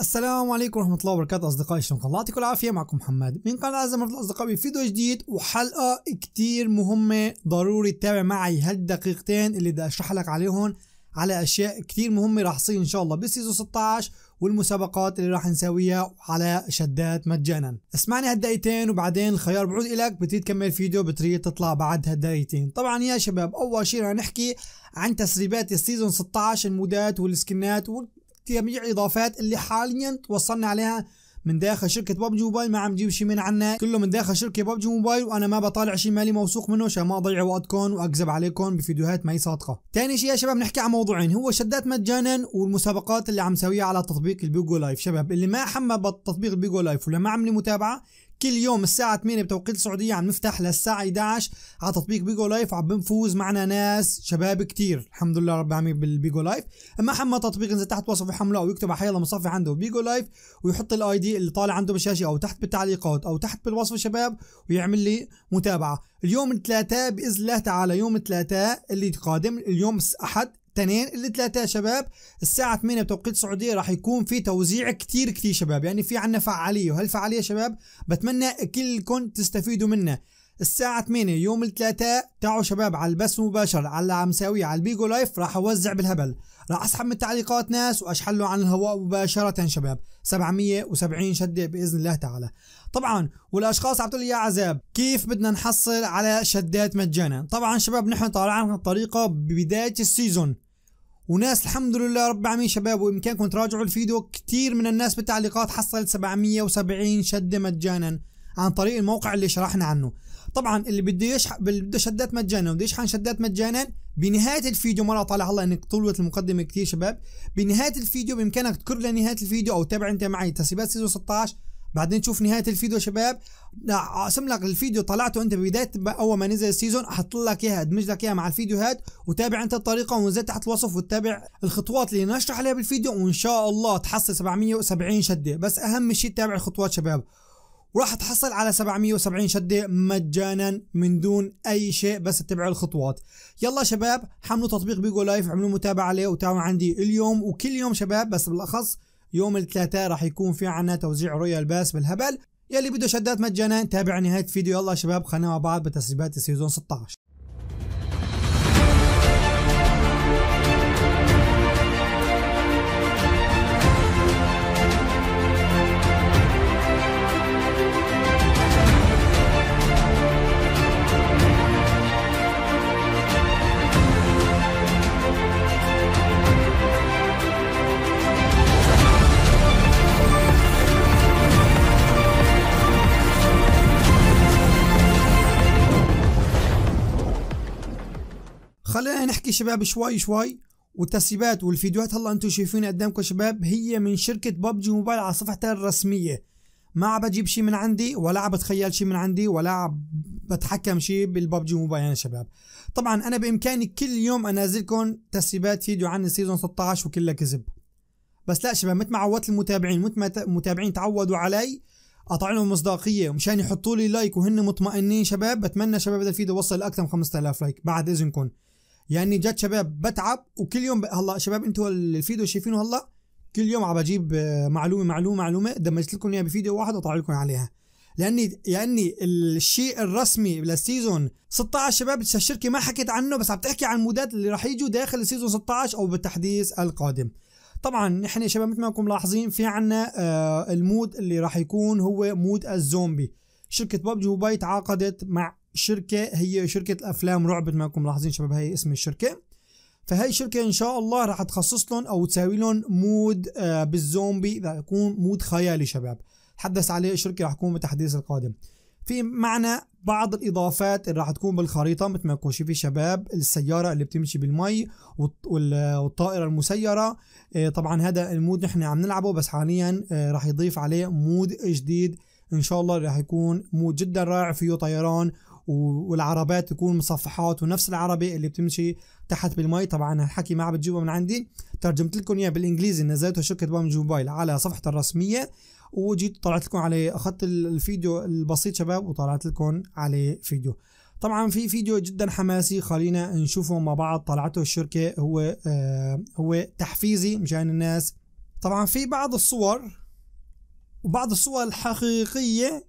السلام عليكم ورحمة الله وبركاته أصدقائي الشمس الله يعطيكم العافية معكم محمد من قناة أعزائي الأصدقاء بفيديو جديد وحلقة كتير مهمة ضروري تتابع معي هالدقيقتين اللي بدي أشرح لك عليهم على أشياء كتير مهمة راح تصير إن شاء الله بالسيزون 16 والمسابقات اللي راح نسويها على شدات مجانا اسمعني هالدقيقتين وبعدين الخيار بعود إلك بتريد تكمل فيديو بتريد تطلع بعد هالدقيقتين طبعا يا شباب أول شيء رح نحكي عن تسريبات السيزون 16 المودات والسكنات جميع اضافات اللي حاليا توصلنا عليها من داخل شركة ببجي موبايل ما عم جيب شيء من عنا كله من داخل شركة ببجي موبايل وانا ما بطالع شيء مالي موثوق منه عشان ما اضيع وقتكم واكذب عليكم بفيديوهات ما هي صادقة. ثاني شيء يا شباب نحكي عن موضوعين هو شدات مجانا والمسابقات اللي عم سويها على تطبيق البيجو لايف شباب اللي ما حمى تطبيق البيجو لايف ولا ما عمل متابعة كل يوم الساعة 8 بتوقيت السعودية عم نفتح للساعة 11 على تطبيق بيجو لايف وعم بنفوز معنا ناس شباب كتير الحمد لله رب العالمين بالبيجو لايف اما حما تطبيق انزل تحت وصف حمله او يكتب الله مصفي عنده بيجو لايف ويحط الاي دي اللي طالع عنده بالشاشة او تحت بالتعليقات او تحت بالوصف شباب ويعمل لي متابعة اليوم الثلاثاء باذن الله تعالى يوم الثلاثاء اللي قادم اليوم احد اثنين اللي ثلاثة شباب الساعة 8 بتوقيت السعودية راح يكون في توزيع كتير كتير شباب يعني في عنا فعالية وهالفعالية شباب بتمنى كلكم تستفيدوا منها الساعة 8 يوم الثلاثاء تعوا شباب على البث مباشر على عمساوي على البيجو لايف راح اوزع بالهبل راح اسحب من تعليقات ناس واشحله عن الهواء مباشرة شباب 770 شدة باذن الله تعالى طبعا والاشخاص عم لي يا عذاب كيف بدنا نحصل على شدات مجانا طبعا شباب نحن طالعين الطريقة طريقة ببداية السيزون وناس الحمد لله رب العالمين شباب وامكانكم تراجعوا الفيديو كثير من الناس بالتعليقات حصلت 770 شده مجانا عن طريق الموقع اللي شرحنا عنه طبعا اللي بده يشح بده شدات مجانا وبده يشحن شدات مجانا بنهايه الفيديو مره طالع الله انك طولت المقدمه كثير شباب بنهايه الفيديو بامكانك تكر لنهايه الفيديو او تابع انت معي تسريبات سيزون 16 بعدين شوف نهايه الفيديو شباب اقسم لك الفيديو طلعته انت ببدايه اول ما نزل السيزون احط لك اياها ادمج لك اياها مع الفيديو هاد وتابع انت الطريقه ونزل تحت الوصف وتابع الخطوات اللي نشرح عليها بالفيديو وان شاء الله تحصل 770 شده بس اهم شيء تتابع الخطوات شباب وراح تحصل على 770 شدة مجانا من دون أي شيء بس تتبع الخطوات يلا شباب حملوا تطبيق بيجو لايف عملوا متابعة عليه وتابعوا عندي اليوم وكل يوم شباب بس بالأخص يوم الثلاثاء راح يكون في عنا توزيع رويال باس بالهبل يلي بده شدات مجانا تابع نهايه الفيديو يلا شباب خلينا مع بعض بتسريبات السيزون 16 نحكي شباب شوي شوي والتسريبات والفيديوهات هلا انتم شايفين قدامكم شباب هي من شركة ببجي موبايل على صفحتها الرسمية ما عم بجيب شيء من عندي ولا عم بتخيل شيء من عندي ولا عم بتحكم شيء بالببجي موبايل يا شباب طبعا انا بامكاني كل يوم انزلكم تسريبات فيديو عن السيزون 16 وكلها كذب بس لا شباب مثل ما عودت المتابعين مثل ما المتابعين تعودوا علي قطع لهم مصداقيه ومشان يحطوا لي لايك وهن مطمئنين شباب بتمنى شباب هذا الفيديو وصل لاكثر من 5000 لايك بعد اذنكم يعني جد شباب بتعب وكل يوم ب... هلا شباب انتوا الفيديو شايفينه هلا كل يوم عم بجيب آه، معلومه معلومه معلومه دمجت لكم اياها بفيديو واحد وطلع لكم عليها لاني لاني يعني الشيء الرسمي للسيزون 16 شباب الشركه ما حكيت عنه بس عم تحكي عن المودات اللي رح يجوا داخل السيزون 16 او بالتحديث القادم طبعا نحن شباب مثل ما انكم ملاحظين في عنا آه، المود اللي راح يكون هو مود الزومبي شركة ببجي موبايل تعاقدت مع شركة هي شركه افلام رعب ما انكم ملاحظين شباب هي اسم الشركه فهي الشركه ان شاء الله راح تخصص لهم او تساوي لهم مود آه، بالزومبي راح يكون مود خيالي شباب تحدث عليه الشركه راح تكون بالتحديث القادم في معنى بعض الاضافات اللي راح تكون بالخريطه مثل ما يكون في شباب السياره اللي بتمشي بالمي والطائره المسيره آه، طبعا هذا المود نحن عم نلعبه بس حاليا آه، راح يضيف عليه مود جديد ان شاء الله راح يكون مود جدا رائع فيه طيران والعربات تكون مصفحات ونفس العربي اللي بتمشي تحت بالمي طبعا هالحكي ما بتجيبه من عندي ترجمت لكم اياه بالانجليزي نزلته شركه بامج موبايل على صفحة الرسميه وجيت طلعت لكم عليه اخذت الفيديو البسيط شباب وطلعت لكم عليه فيديو طبعا في فيديو جدا حماسي خلينا نشوفه مع بعض طلعته الشركه هو آه هو تحفيزي مشان الناس طبعا في بعض الصور وبعض الصور الحقيقيه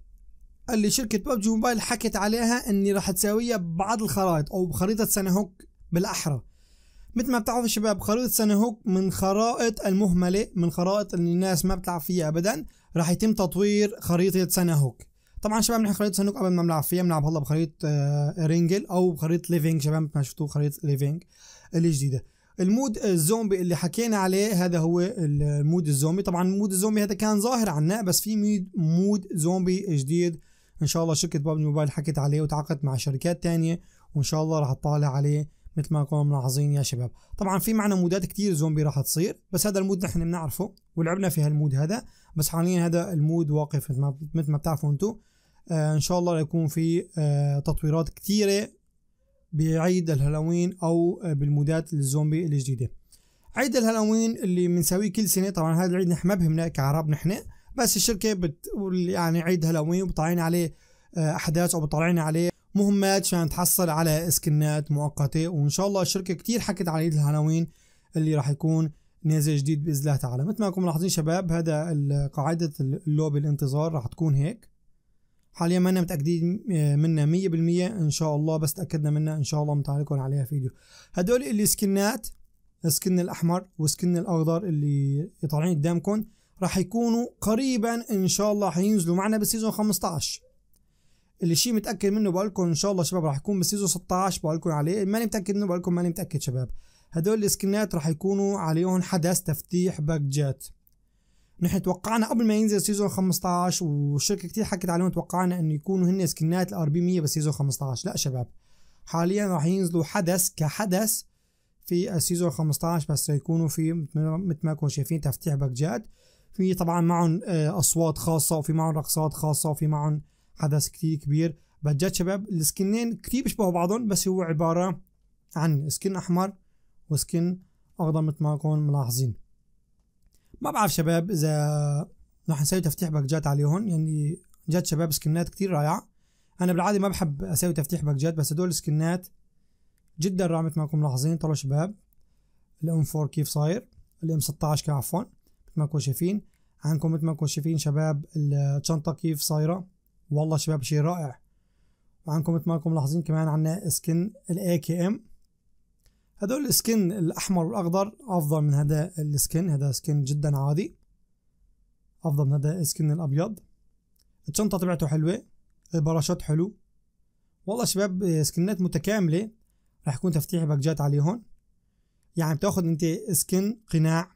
اللي شركة ببجي موبايل حكت عليها اني راح تساويها ببعض الخرائط او بخريطة هوك بالاحرى مثل ما بتعرفوا الشباب خريطة هوك من خرائط المهملة من خرائط اللي الناس ما بتلعب فيها ابدا راح يتم تطوير خريطة هوك طبعا شباب نحن خريطة هوك قبل ما بنلعب فيها بنلعب هلا بخريطة آه، رينجل او بخريطة ليفينج شباب مثل ما شفتوا خريطة ليفينج الجديدة المود الزومبي اللي حكينا عليه هذا هو المود الزومبي طبعا المود الزومبي هذا كان ظاهر عنا بس في مود زومبي جديد ان شاء الله شركه بابجي موبايل حكت عليه وتعاقدت مع شركات تانية وان شاء الله راح تطالع عليه مثل ما كنا ملاحظين يا شباب طبعا في معنا مودات كتير زومبي راح تصير بس هذا المود نحن بنعرفه ولعبنا في هالمود هذا بس حاليا هذا المود واقف مثل ما مثل ما بتعرفوا انتم آه ان شاء الله يكون في آه تطويرات كثيره بعيد الهالوين او آه بالمودات الزومبي الجديده عيد الهالوين اللي بنسويه كل سنه طبعا هذا العيد نحن ما بهمنا كعرب نحن بس الشركه بت يعني عيد هالوين وبطالعين عليه آه، احداث او بطالعين عليه مهمات عشان تحصل على سكنات مؤقته وان شاء الله الشركه كتير حكت على عيد الهالوين اللي راح يكون نازل جديد باذن الله تعالى مثل ما انكم ملاحظين شباب هذا قاعده اللوبي الانتظار راح تكون هيك حاليا ما متاكدين آه، منها 100% ان شاء الله بس تاكدنا منها ان شاء الله متعلقون عليها فيديو هدول السكنات السكن الاحمر والسكن الاخضر اللي طالعين قدامكم راح يكونوا قريبا ان شاء الله حينزلوا معنا بالسيزون 15 اللي شيء متاكد منه بقول لكم ان شاء الله شباب راح يكون بالسيزون 16 بقول لكم عليه ماني متاكد منه بقول لكم ماني متاكد شباب هدول السكنات راح يكونوا عليهم حدث تفتيح باك جات نحن توقعنا قبل ما ينزل سيزون 15 والشركه كتير حكت عليهم توقعنا انه يكونوا هن سكنات الار بي 100 بالسيزون 15 لا شباب حاليا راح ينزلوا حدث كحدث في السيزون 15 بس يكونوا في مثل ما كنتم شايفين تفتيح باك جات في طبعا معهم آه، اصوات خاصه وفي معهم رقصات خاصه وفي معهم حدث كتير كبير بجد شباب السكنين كتير بيشبهوا بعضهم بس هو عباره عن سكن احمر وسكن اخضر مثل ما كون ملاحظين ما بعرف شباب اذا رح نسوي تفتيح باكجات عليهم يعني جد شباب سكنات كتير رائعه انا بالعاده ما بحب اسوي تفتيح باكجات بس هدول السكنات جدا رائعه مثل ما كون ملاحظين طلعوا شباب الام 4 كيف صاير الام 16 عفوا تماكو شايفين عنكم تماكو شايفين شباب الشنطة كيف صايرة والله شباب شيء رائع وعنكم تماكو ملاحظين كمان عنا سكن الاي كي ام هدول السكن الاحمر والاخضر افضل من هذا السكن هذا سكن جدا عادي افضل من هذا السكن الابيض الشنطة تبعته حلوة البراشات حلو والله شباب سكنات متكاملة رح يكون تفتيح باكجات عليهم يعني بتاخد انت سكن قناع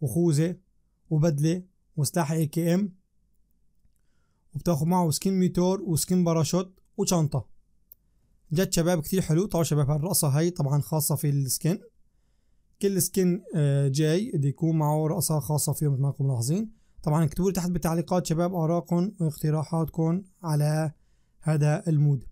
وخوذة وبدله وسلاح اي كي ام وبتاخد معه سكين ميتور وسكين باراشوت وشنطه جت شباب كتير حلو طبعا شباب هالرقصة هي طبعا خاصه في السكين كل سكين آه، جاي بده يكون معه رقصه خاصه فيهم مثل ما انكم ملاحظين طبعا اكتبوا لي تحت بالتعليقات شباب ارائكم واقتراحاتكم على هذا المود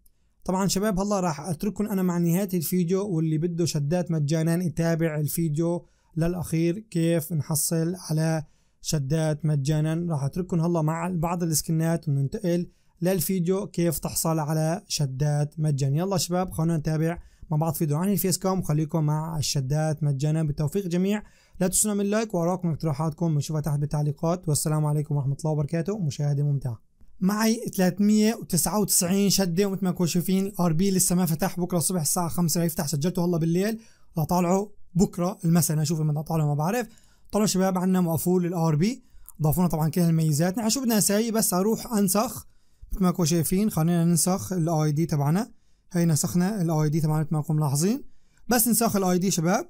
طبعا شباب هلا راح اترككم انا مع نهايه الفيديو واللي بده شدات مجانا يتابع الفيديو للاخير كيف نحصل على شدات مجانا راح اترككم هلا مع بعض السكنات وننتقل للفيديو كيف تحصل على شدات مجانا يلا شباب خلونا نتابع مع بعض فيديو عن الفيس كوم وخليكم مع الشدات مجانا بالتوفيق جميع لا تنسونا من لايك واراكم اقتراحاتكم بنشوفها تحت بالتعليقات والسلام عليكم ورحمه الله وبركاته مشاهده ممتعه معي 399 شده ومثل ما كنتم شايفين الار بي لسه ما فتح بكره الصبح الساعه 5 رح يفتح سجلته هلا بالليل رح طالعه بكره المساء انا اشوف لما طالعه ما بعرف طلعوا شباب عندنا مقفول الار بي ضافونا طبعا كل الميزات نحن شو بدنا نسوي بس اروح انسخ مثل ما شايفين خلينا ننسخ الاي دي تبعنا هي نسخنا الاي دي تبعنا مثل ما انكم ملاحظين بس نسخ الاي دي شباب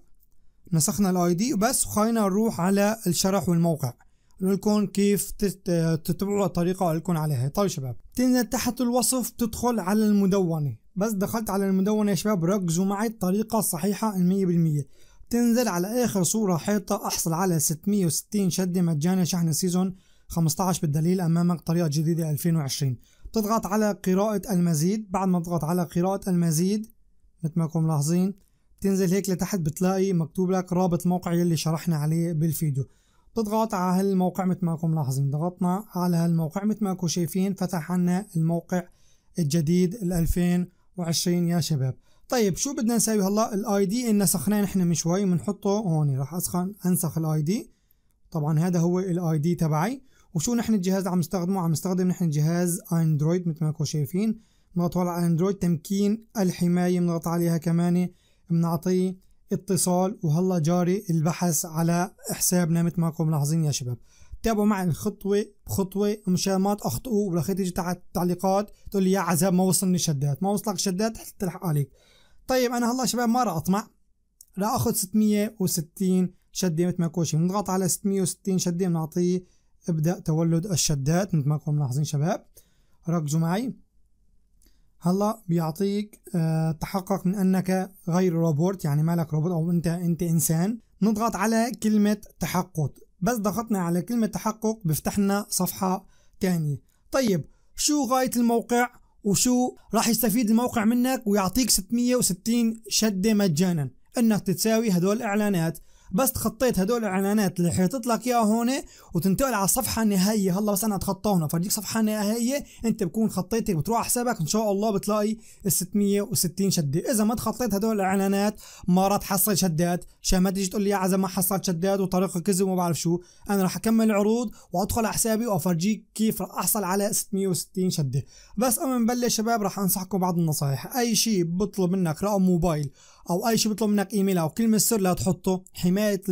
نسخنا الاي دي وبس خلينا نروح على الشرح والموقع لكم كيف تتبعوا الطريقة لكم عليها طيب شباب تنزل تحت الوصف تدخل على المدونة بس دخلت على المدونة يا شباب ركزوا معي الطريقة الصحيحة 100% تنزل على آخر صورة حيطة أحصل على 660 شدة مجانا شحن سيزون 15 بالدليل أمامك طريقة جديدة 2020 بتضغط على قراءة المزيد بعد ما تضغط على قراءة المزيد مثل ما انكم ملاحظين تنزل هيك لتحت بتلاقي مكتوب لك رابط الموقع يلي شرحنا عليه بالفيديو بتضغط على هالموقع مثل ما انكم ملاحظين ضغطنا على هالموقع مثل ما انكم شايفين فتح عنا الموقع الجديد ال 2020 يا شباب طيب شو بدنا نسوي هلا الاي دي اللي نسخناه نحن من شوي بنحطه هون راح اسخن انسخ الاي دي طبعا هذا هو الاي دي تبعي وشو نحن الجهاز عم نستخدمه عم نستخدم نحن جهاز اندرويد مثل ما انكم شايفين بنضغط على اندرويد تمكين الحمايه بنضغط عليها كمان بنعطيه اتصال وهلا جاري البحث على حسابنا مثل ما انكم ملاحظين يا شباب تابعوا معي خطوه بخطوه مشان ما تخطئوا وبالاخير تيجي تحت التعليقات تقول لي يا عذاب ما وصلني شدات ما وصلك شدات تلحق عليك طيب انا هلا شباب ما راح اطمع راح اخذ 660 شده مثل ما كوشي بنضغط على 660 شده بنعطيه ابدا تولد الشدات مثل ما كنتم ملاحظين شباب ركزوا معي هلا بيعطيك أه تحقق من انك غير روبوت يعني مالك روبوت او انت انت انسان نضغط على كلمة تحقق بس ضغطنا على كلمة تحقق بيفتح لنا صفحة ثانيه طيب شو غاية الموقع وشو راح يستفيد الموقع منك ويعطيك 660 شده مجانا انك تتساوي هدول الاعلانات بس تخطيت هدول الاعلانات اللي حيطلع لك اياها هون وتنتقل على الصفحه النهائيه هلا بس انا اتخطاهم فديك صفحه نهائيه انت بكون خطيتك بتروح على حسابك ان شاء الله بتلاقي ال 660 شده اذا ما تخطيت هدول الاعلانات ما راح تحصل شدات عشان ما تيجي تقول لي يا عزم ما حصلت شدات وطريقه كذب وما بعرف شو انا راح اكمل العروض وادخل على حسابي وافرجيك كيف راح احصل على 660 شده بس قبل ما نبلش شباب راح انصحكم بعض النصائح اي شيء بطلب منك رقم موبايل او اي شيء بيطلب منك ايميل او كلمه سر لا تحطه حمايه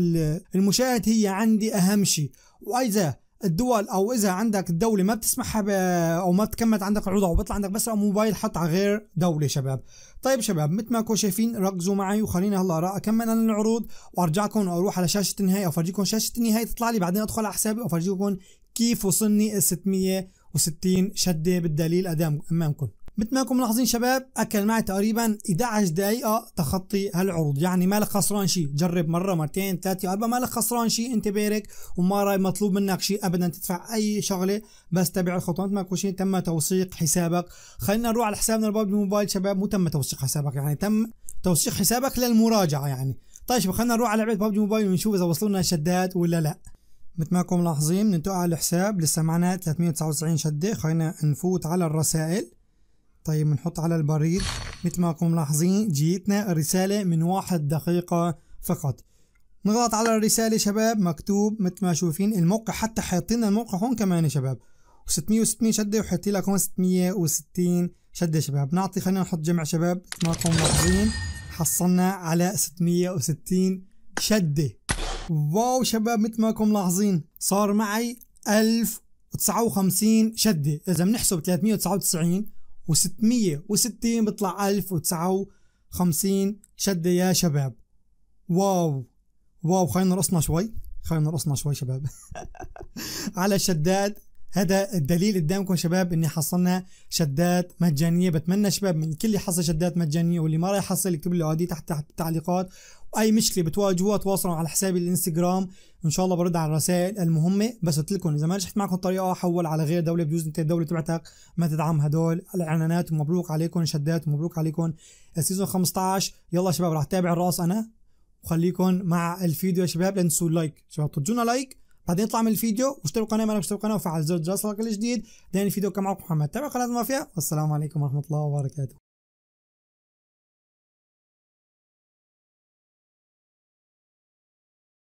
المشاهد هي عندي اهم شيء واذا الدول او اذا عندك الدوله ما بتسمحها او ما تكملت عندك العروض او بيطلع عندك بس او موبايل حط على غير دوله شباب طيب شباب مثل ما كنتوا شايفين ركزوا معي وخليني هلا اكمل انا العروض وارجعكم واروح على شاشه النهايه افرجيكم شاشه النهايه تطلع لي بعدين ادخل على حسابي وافرجيكم كيف وصلني ال 660 شده بالدليل امامكم مثل ما انكم ملاحظين شباب اكل معي تقريبا 11 دقيقه تخطي هالعروض يعني مالك خسران شيء جرب مره مرتين ثلاثه اربعه مالك خسران شيء انت بارك وما راي مطلوب منك شيء ابدا تدفع اي شغله بس تبع الخطوات ما كل شيء تم توثيق حسابك خلينا نروح على حسابنا الباب الموبايل شباب مو تم توثيق حسابك يعني تم توثيق حسابك للمراجعه يعني طيب شباب خلينا نروح على لعبه بابجي موبايل ونشوف اذا وصلنا شدات ولا لا مثل ما انكم ملاحظين بننتقل على الحساب لسه معنا 399 شده خلينا نفوت على الرسائل طيب بنحط على البريد مثل ما كنتم ملاحظين جيتنا رسالة من واحد دقيقة فقط نضغط على الرسالة شباب مكتوب مثل ما شوفين الموقع حتى حاطين الموقع هون كمان يا شباب و660 شدة وحاطين لك هون 660 شدة شباب نعطي خلينا نحط جمع شباب مثل ما كنتم ملاحظين حصلنا على 660 شدة واو شباب مثل ما كنتم ملاحظين صار معي 1059 شدة إذا بنحسب 399 و660 بيطلع 1059 شدة يا شباب واو واو خلينا نرقصنا شوي خلينا نرقصنا شوي شباب على الشداد هذا الدليل قدامكم شباب اني حصلنا شدات مجانيه بتمنى شباب من كل اللي حصل شدات مجانيه واللي ما راح يحصل يكتب لي عادي تحت تحت التعليقات اي مشكله بتواجهوها تواصلوا على حسابي الانستغرام ان شاء الله برد على الرسائل المهمه بس قلت لكم اذا ما نجحت معكم الطريقه حول على غير دوله بجوز انت الدوله تبعتك ما تدعم هدول الاعلانات ومبروك عليكم شدات ومبروك عليكم السيزون 15 يلا شباب رح تابع الراس انا وخليكم مع الفيديو يا شباب لا تنسوا اللايك شباب ترجونا لايك بعدين اطلع من الفيديو واشتركوا القناه ما اشتركوا القناه وفعل زر الجرس لكل جديد لان الفيديو كان معكم محمد تابع قناه المافيا والسلام عليكم ورحمه الله وبركاته